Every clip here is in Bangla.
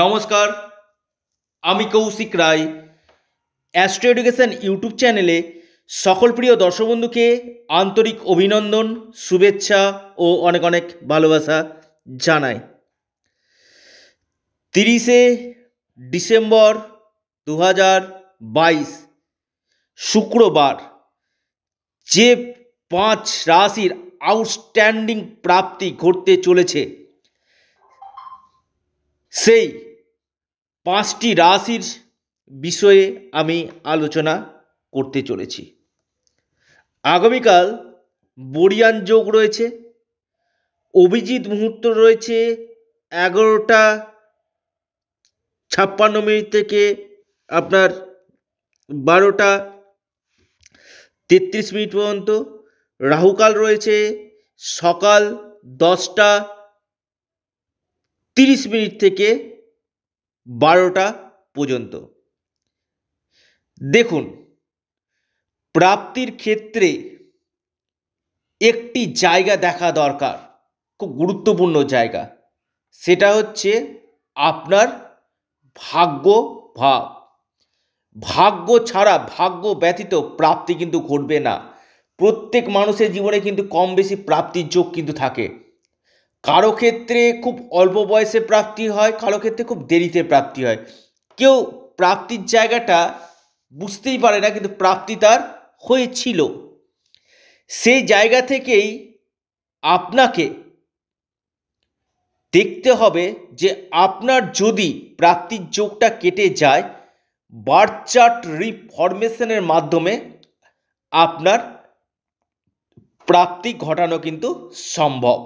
নমস্কার আমি Koushik Roy Astro Education YouTube চ্যানেলে সকল প্রিয় দর্শক বন্ধুকে আন্তরিক অভিনন্দন শুভেচ্ছা ও অনেক অনেক ভালোবাসা জানাই তিরিশে ডিসেম্বর দু বাইশ শুক্রবার যে পাঁচ রাশির আউটস্ট্যান্ডিং প্রাপ্তি ঘটতে চলেছে সেই পাঁচটি রাশির বিষয়ে আমি আলোচনা করতে চলেছি আগামীকাল বরিয়ান যোগ রয়েছে অভিজিৎ মুহূর্ত রয়েছে এগারোটা ছাপ্পান্ন মিনিট থেকে আপনার বারোটা তেত্রিশ মিনিট পর্যন্ত রাহুকাল রয়েছে সকাল দশটা তিরিশ মিনিট থেকে বারোটা পর্যন্ত দেখুন প্রাপ্তির ক্ষেত্রে একটি জায়গা দেখা দরকার খুব গুরুত্বপূর্ণ জায়গা সেটা হচ্ছে আপনার ভাগ্য ভাব ভাগ্য ছাড়া ভাগ্য ব্যতীত প্রাপ্তি কিন্তু ঘটবে না প্রত্যেক মানুষের জীবনে কিন্তু কম বেশি প্রাপ্তির যোগ কিন্তু থাকে কারো ক্ষেত্রে খুব অল্প বয়সে প্রাপ্তি হয় কারো ক্ষেত্রে খুব দেরিতে প্রাপ্তি হয় কেউ প্রাপ্তির জায়গাটা বুঝতেই পারে না কিন্তু প্রাপ্তি তার হয়েছিল সেই জায়গা থেকেই আপনাকে দেখতে হবে যে আপনার যদি প্রাপ্তির যোগটা কেটে যায় বার্থ চার্ট রিফরমেশনের মাধ্যমে আপনার প্রাপ্তি ঘটানো কিন্তু সম্ভব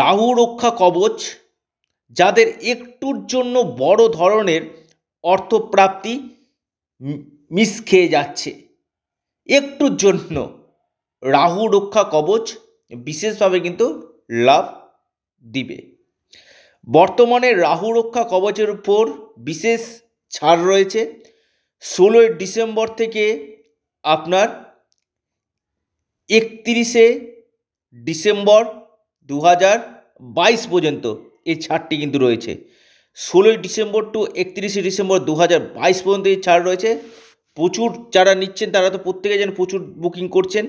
রাহু রক্ষা কবচ যাদের একটুর জন্য বড় ধরনের অর্থপ্রাপ্তি মিস খেয়ে যাচ্ছে একটুর জন্য রাহু রক্ষা কবচ বিশেষভাবে কিন্তু লাভ দিবে বর্তমানে রাহু রক্ষা কবচের উপর বিশেষ ছাড় রয়েছে ষোলোই ডিসেম্বর থেকে আপনার একত্রিশে ডিসেম্বর দু বাইশ পর্যন্ত এই ছাড়টি কিন্তু রয়েছে ষোলোই ডিসেম্বর টু একত্রিশে ডিসেম্বর দু বাইশ পর্যন্ত এই ছাড় রয়েছে প্রচুর যারা নিচ্ছেন তারা তো প্রত্যেকে যেন প্রচুর বুকিং করছেন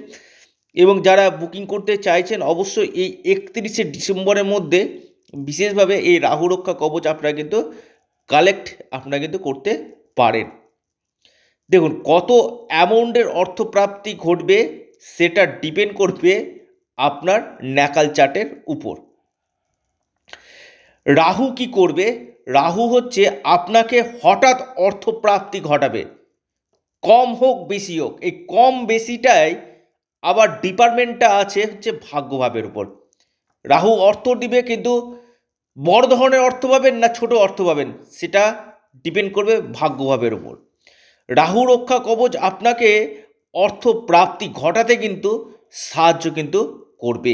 এবং যারা বুকিং করতে চাইছেন অবশ্যই এই একত্রিশে ডিসেম্বরের মধ্যে বিশেষভাবে এই রাহু রক্ষা কবচ আপনারা কিন্তু কালেক্ট আপনারা কিন্তু করতে পারেন দেখুন কত অ্যামাউন্টের অর্থপ্রাপ্তি ঘটবে সেটা ডিপেন্ড করবে আপনার ন্যাকাল চার্টের উপর রাহু কি করবে রাহু হচ্ছে আপনাকে হঠাৎ অর্থপ্রাপ্তি ঘটাবে কম হোক বেশি হোক এই কম বেশিটাই আবার ডিপার্টমেন্টটা আছে হচ্ছে ভাগ্যভাবের উপর রাহু অর্থ দিবে কিন্তু বড় ধরনের অর্থ পাবেন না ছোট অর্থ পাবেন সেটা ডিপেন্ড করবে ভাগ্যভাবের উপর রাহু রক্ষা কবচ আপনাকে অর্থ প্রাপ্তি ঘটাতে কিন্তু সাহায্য কিন্তু করবে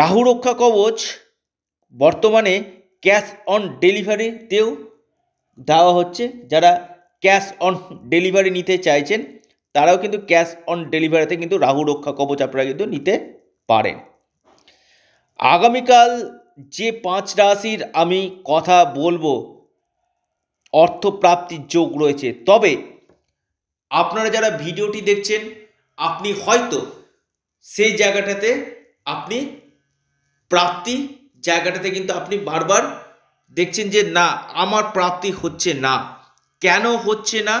রাহু রক্ষা কবচ বর্তমানে ক্যাশ অন ডেলিভারিতেও দেওয়া হচ্ছে যারা ক্যাশ অন ডেলিভারি নিতে চাইছেন তারাও কিন্তু ক্যাশ অন ডেলিভারিতে কিন্তু রাহু রক্ষা কবচ আপনারা কিন্তু নিতে পারেন আগামীকাল যে পাঁচ রাশির আমি কথা বলবো অর্থপ্রাপ্তির যোগ রয়েছে তবে আপনারা যারা ভিডিওটি দেখছেন আপনি হয়তো সেই জায়গাটাতে আপনি প্রাপ্তি জায়গাটাতে কিন্তু আপনি বারবার দেখছেন যে না আমার প্রাপ্তি হচ্ছে না কেন হচ্ছে না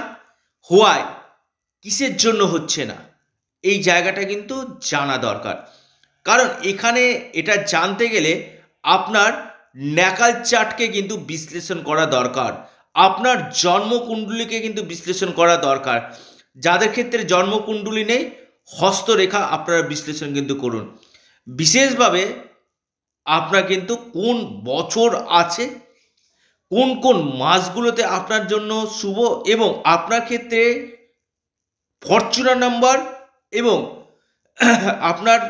হোয়ায় কিসের জন্য হচ্ছে না এই জায়গাটা কিন্তু জানা দরকার কারণ এখানে এটা জানতে গেলে আপনার ন্যাকাল চার্টকে কিন্তু বিশ্লেষণ করা দরকার আপনার জন্মকুণ্ডলীকে কিন্তু বিশ্লেষণ করা দরকার যাদের ক্ষেত্রে জন্মকুণ্ডলী নেই হস্তরেখা আপনারা বিশ্লেষণ কিন্তু করুন বিশেষভাবে আপনার কিন্তু কোন বছর আছে কোন কোন মাসগুলোতে আপনার জন্য শুভ এবং আপনার ক্ষেত্রে ফরচুনা নাম্বার এবং আপনার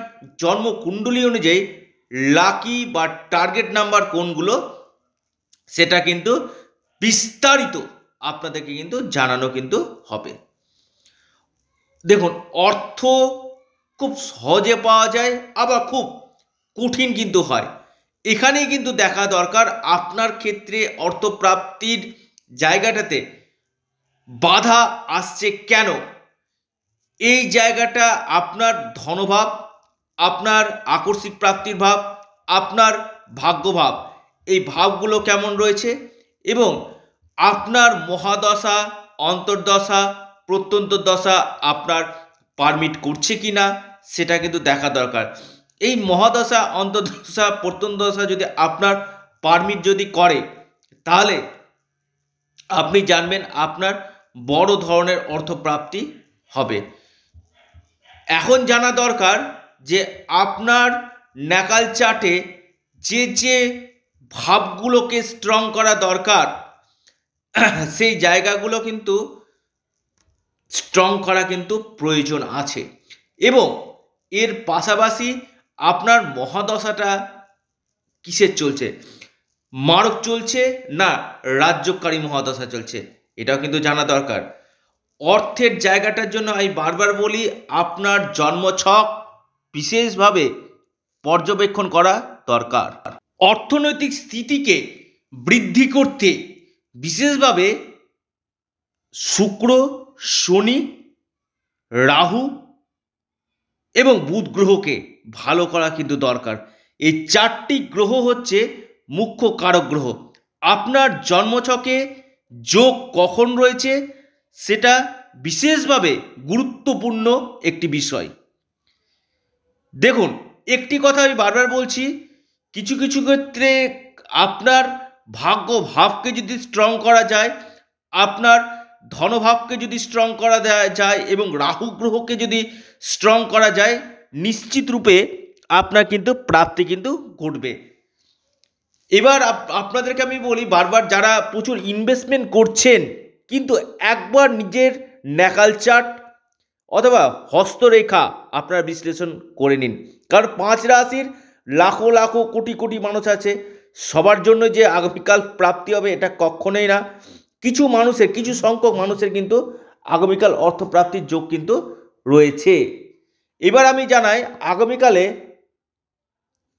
জন্ম কুণ্ডলী অনুযায়ী লাকি বা টার্গেট নাম্বার কোনগুলো সেটা কিন্তু বিস্তারিত আপনাদেরকে কিন্তু জানানো কিন্তু হবে দেখুন অর্থ খুব সহজে পাওয়া যায় আবার খুব কঠিন কিন্তু হয় এখানেই কিন্তু দেখা দরকার আপনার ক্ষেত্রে অর্থপ্রাপ্তির জায়গাটাতে বাধা আসছে কেন এই জায়গাটা আপনার ধনভাব আপনার আকস্মিক প্রাপ্তির ভাব আপনার ভাগ্যভাব এই ভাবগুলো কেমন রয়েছে এবং আপনার মহাদশা অন্তর্দশা প্রত্যন্ত দশা আপনার পারমিট করছে কি না সেটা কিন্তু দেখা দরকার এই মহাদশা অন্তর্দশা দশা যদি আপনার পারমিট যদি করে তাহলে আপনি জানবেন আপনার বড় ধরনের অর্থপ্রাপ্তি হবে এখন জানা দরকার যে আপনার ন্যাকাল চার্টে যে যে ভাবগুলোকে স্ট্রং করা দরকার সেই জায়গাগুলো কিন্তু স্ট্রং করা কিন্তু প্রয়োজন আছে এবং এর পাশাপাশি আপনার মহাদশাটা কিসের চলছে মারক চলছে না রাজ্যকারী মহাদশা চলছে এটাও কিন্তু জানা দরকার অর্থের জায়গাটার জন্য আমি বারবার বলি আপনার জন্মছক বিশেষভাবে পর্যবেক্ষণ করা দরকার অর্থনৈতিক স্থিতিকে বৃদ্ধি করতে বিশেষভাবে শুক্র শনি রাহু এবং বুধ গ্রহকে ভালো করা কিন্তু দরকার এই চারটি গ্রহ হচ্ছে মুখ্য কারক গ্রহ আপনার জন্মছকে যোগ কখন রয়েছে সেটা বিশেষভাবে গুরুত্বপূর্ণ একটি বিষয় দেখুন একটি কথা আমি বারবার বলছি কিছু কিছু ক্ষেত্রে আপনার ভাগ্য ভাবকে যদি স্ট্রং করা যায় আপনার ধনভাবকে যদি স্ট্রং করা যায় এবং রাহু গ্রহকে যদি স্ট্রং করা যায় নিশ্চিত রূপে আপনার কিন্তু প্রাপ্তি কিন্তু ঘটবে এবার আপনাদেরকে আমি বলি বারবার যারা প্রচুর ইনভেস্টমেন্ট করছেন কিন্তু একবার নিজের ন্যাকাল চার্ট অথবা হস্তরেখা আপনার বিশ্লেষণ করে নিন কারণ পাঁচ রাশির লাখো লাখো কোটি কোটি মানুষ আছে সবার জন্য যে আগামীকাল প্রাপ্তি হবে এটা কক্ষণেই না কিছু মানুষের কিছু সংখ্যক মানুষের কিন্তু আগামীকাল অর্থপ্রাপ্তির যোগ কিন্তু রয়েছে এবার আমি জানাই আগামীকালে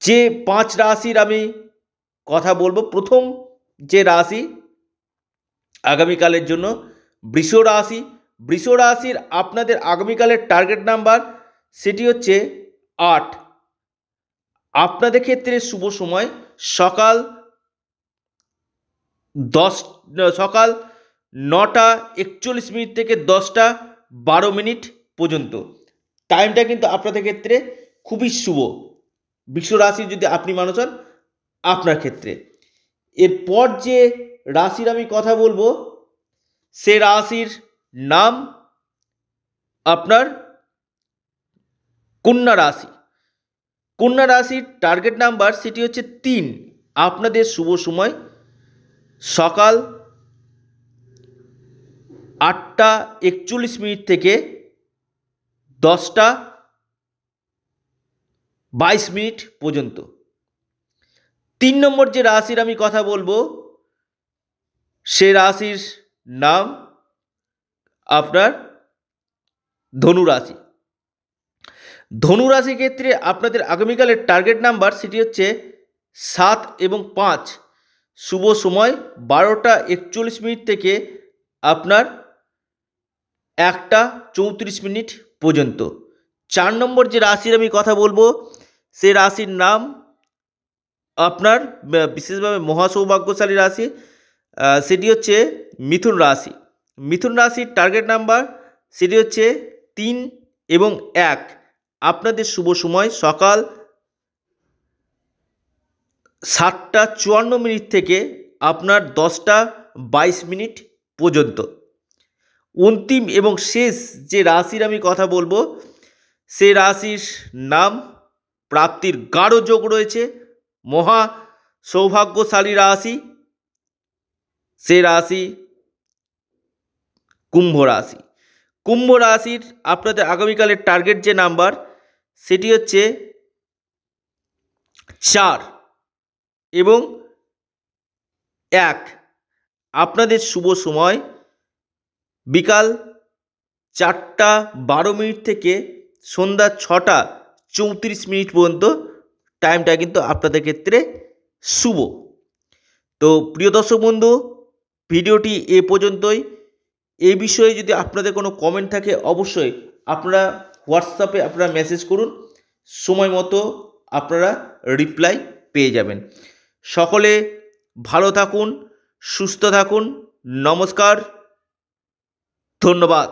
যে পাঁচ রাশির আমি কথা বলবো প্রথম যে রাশি আগামীকালের জন্য বৃষ রাশি বৃষ রাশির আপনাদের আগামীকালের টার্গেট নাম্বার সেটি হচ্ছে আট আপনাদের ক্ষেত্রে শুভ সময় সকাল দশ সকাল নটা একচল্লিশ মিনিট থেকে দশটা বারো মিনিট পর্যন্ত টাইমটা কিন্তু আপনাদের ক্ষেত্রে খুবই শুভ বিশ্ব রাশি যদি আপনি মানুষ হন আপনার ক্ষেত্রে এরপর যে রাশির আমি কথা বলবো সে রাশির নাম আপনার কন্যা রাশি কন্যা রাশির টার্গেট নাম্বার সেটি হচ্ছে তিন আপনাদের শুভ সময় সকাল আটটা একচল্লিশ মিনিট থেকে দশটা বাইশ মিনিট পর্যন্ত তিন নম্বর যে রাশির আমি কথা বলবো সে রাশির নাম আপনার ধনু রাশি ধনু রাশি ক্ষেত্রে আপনাদের আগামীকালের টার্গেট নাম্বার সেটি হচ্ছে সাত এবং পাঁচ শুভ সময় বারোটা একচল্লিশ মিনিট থেকে আপনার একটা চৌত্রিশ মিনিট পর্যন্ত চার নম্বর যে রাশির আমি কথা বলবো সে রাশির নাম আপনার বিশেষভাবে মহাসৌভাগ্যশালী রাশি সেটি হচ্ছে মিথুন রাশি মিথুন রাশির টার্গেট নাম্বার সেটি হচ্ছে তিন এবং এক আপনাদের শুভ সময় সকাল সাতটা চুয়ান্ন মিনিট থেকে আপনার দশটা বাইশ মিনিট পর্যন্ত অন্তিম এবং শেষ যে রাশির আমি কথা বলবো সে রাশির নাম প্রাপ্তির গাঢ় যোগ রয়েছে মহা সৌভাগ্যশালী রাশি সে রাশি কুম্ভ রাশি কুম্ভ রাশির আপনাদের আগামীকালের টার্গেট যে নাম্বার সেটি হচ্ছে চার এবং এক আপনাদের শুভ সময় বিকাল চারটা বারো মিনিট থেকে সন্ধ্যা ছটা চৌত্রিশ মিনিট পর্যন্ত টাইমটা কিন্তু আপনাদের ক্ষেত্রে শুভ তো প্রিয় দর্শক বন্ধু ভিডিওটি এ পর্যন্তই এ বিষয়ে যদি আপনাদের কোনো কমেন্ট থাকে অবশ্যই আপনারা হোয়াটসঅ্যাপে আপনারা মেসেজ করুন সময় মতো আপনারা রিপ্লাই পেয়ে যাবেন সকলে ভালো থাকুন সুস্থ থাকুন নমস্কার ধন্যবাদ